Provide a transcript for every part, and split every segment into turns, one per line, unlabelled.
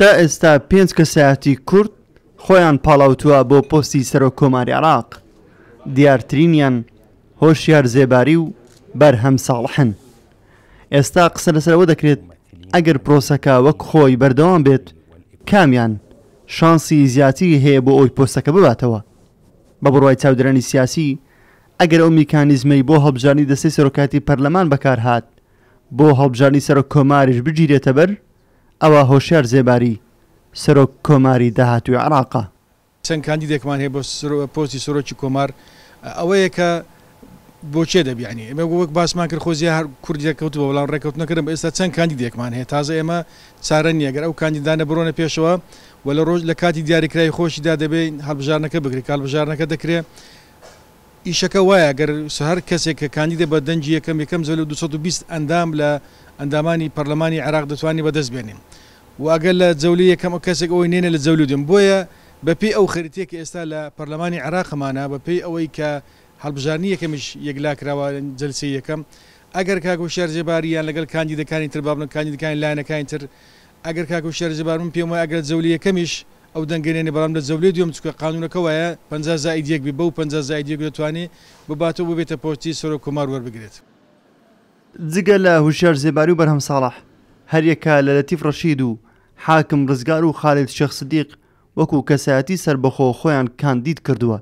تا ئێستا پێنج کەسایەتی کورد خۆیان پاڵاوتووە بۆ پۆستی سەرۆک کۆماری عراق دیارترینیان هۆشیار زێباری و بەرهەم ساڵحن ئێستا قسە لەسەرەوە دەکرێت ئەگەر پرۆسەکە وەک خۆی بەردەوام بێت کامیان شانسی زیاتی هەیە بۆ ئەوی پۆستەکە بباتەوە بە بڕوای چاودرانی سیاسی ئەگەر ئەو میکانیزمەی بۆ هەڵبژانی دەستی سەرۆکاتی پەرلەمان بەکار هاات بۆ هەڵبژانی سەرۆک کۆماریش بگیرێتە بەر ئەوە هۆشیار زێباری سەرۆک کۆماری داهاتوی عراقا
چەند کاندیدێکمان هەیە بۆ پۆستی سۆرۆکی کۆمار ئەوەیە کە بۆچێ دەبیانی ئمە وەک باسمان کرد خۆزی هەر کوردی کەوت بە بەڵام ڕێکوت نەکردم ئێستا چەند کاندیدێکمان هەیە تازە ئێمە چارە نیەگەر ئەو کاندیدانە بڕۆنە پێشەوە وە لە ڕۆژ لە کاتی دیاریکرای خۆشیدا دەبێت هەڵبژارنەکە بگری کالبژارنەکە دەکرێت ئیشەکە وایە گەر هەر کەسێک کە کاندیدە بە دەنجی یەکەم یەکەم زەل 220 ئەندام لە ئەندامانی پەرلەمانی عراق دەتوانانی بەدەست بێنین واگەر لە جەولی یەکەم کەسێک ئەوەی نێنە لە جەولودم بۆیە بەپی ئەو خەریتێکی ئێستا لە پەرلەمانی عراقمانە بەپی ئەوەی کە هەڵبژارنی یەکەمیش یەکلا کراوە جلسی یەکەم ئەگەر کاکو شارجێباریان لەگەل کاندیدەکانی تر بابنەکانی دەکانی لاەنەکانی تر ئەگەر کاکو شارجێبارم پێم وای ئەگەر جەولی یەکەمیش ئەو دەنگێنێ بەڵام لە زەولێ دوم چکە قانونەکە وایە 50 زایدیەک بێ بەو 50 زایدیەک دەتوانێت بباتەوە ببێتە پۆستی سۆرە کۆمار وەربگرێت
جگە لە هوشار زێباری و بەرهەم ساڵح هەریەکە لە لەتیف ڕەشید و حاکم ڕزگار و خالێت شەخصدیق وەکو کەسایەتی سربەخۆ خۆیان کاندید کردووە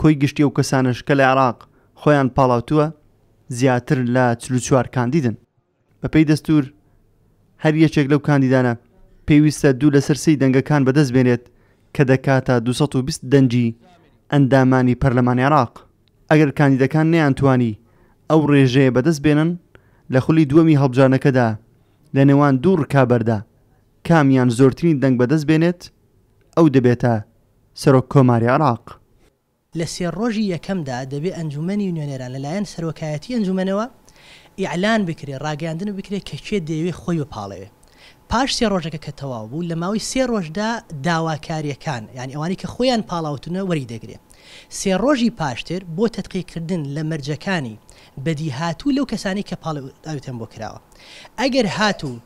کۆی گشتی و کەسانش کە لە عراق خۆیان پاڵاوتووە زیاتر لە چلوچوار کاندیدن بەپی دەستور هەر یەکێک لەو کاندیدانە پێویستە دوو لە سەرسی دەنگەکان بەدەست بێنێت کە دەکاتە 220 دەنجی ئەندامانی پەرلەمانی عراق ئەگەر کاندیدەکان نەیانتوانی ئەو ڕێژەیە بەدەست بێنن لە خولی دووەمی هەڵبجانەکەدا لە نێوان دوو ڕکابەردا کامیان زۆرترین دەنگ بەدەست بێنێت ئەو دەبێتە سەرۆک کۆماری عراق
لە سێ ڕۆژی یەکەمدا دەبێت ئەنجومی نوێنێران لەلایەن سەرۆکایەتی ئەنجومەنەوە ئیعلان بکرێت ڕاگەاندن بکرێت کە کێ دەیەوێت خۆی بپاڵەوێت پاش سێ ڕۆژەکە کە تەواو بوو لە ماوەی سێ ڕۆژدا داواکاریەکان یعنی ئەوانی کە خۆیان پاڵاوتونە وەری دەگرێت سێ ڕۆژی پاشتر بۆ تەتقیکردن لە مەرجەکانی بەدی هاتوو لەو کەسانی کە پاڵاوتن بۆ کراوە ئەگەر هاتوو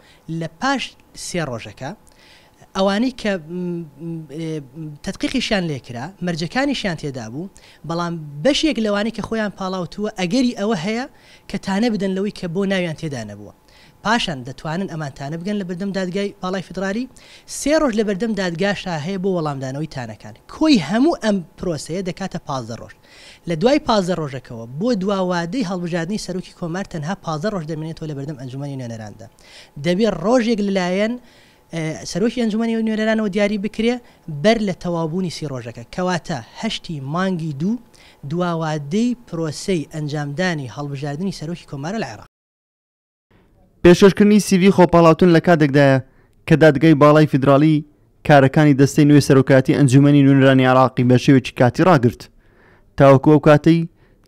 لە پاش سێ ڕۆژەکە ئەوانەی کە تدقیقیشان لێکرا مەرجەکانیشیان تێدا بوو بەڵام بەشێک لەوانی کە خۆیان پاڵاوتووە ئەگەری ئەوە هەیە کە تانە بدەن لەوەی کە بۆ ناویان تێدا نەبووە پاشان دەتوانن ئەمانتانە بگەن لە بەردەم دادگای باڵای فدرالی سێ ڕۆژ لە بەردەم دادگاشا هەیە بۆ وەڵامدانەوەی تانەکان کۆی هەموو ئەم پرۆسەیە دەکاتە پازدە ڕۆژ لە دوای پازدە ڕۆژەکەەوە بۆ دواوادەی هەڵبژاردننی سەرۆکی کۆمار تەنها پازدە ڕۆژ دەمێنێتەوە لە بەردەم ئەنجومی نوێنەراندا دەبێت ڕۆژێک لەلایەن سەرۆکی ئەنجومی نوێنەرانەوە دیاری بکرێ بەر لە تەوابوونی سی ڕۆژەکە کەواتە هەشتی مانگی دوو دواوادەی پرۆسەی ئەنجامدانی هەڵبژاردننی سەرۆکی کۆمارە لە عێراق
پێشۆشکردنی سیوی خۆپەڵاوتن لە کاتێکدایە کە دادگەی باڵای فیدراالی کارەکانی دەستەی نوێ سەرۆکاتی ئەنجومی نونرانی عراقی بە شێوێکی کاتی ڕاگرت تاوەکو ئەو کاتەی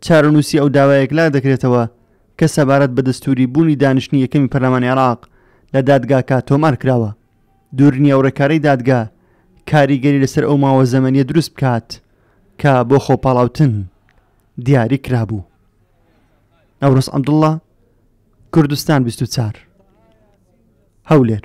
چارەنووسی ئەو داوایەک لا دەکرێتەوە کە سەبارەت بە دەستوری بوونی دانیشتنی یەکەمی پەرلەمانی عراق لە دادگا کا تۆمار کراوە دوورنی ئەوڕێکارەی دادگا کاریگەری لەسەر ئەو ماوە زەمەنیە دروست بکات کە بۆ خۆپاڵاوتن دیاری کرابوو ئەوڕست ئەمدڵە کوردستان 24 هەولێر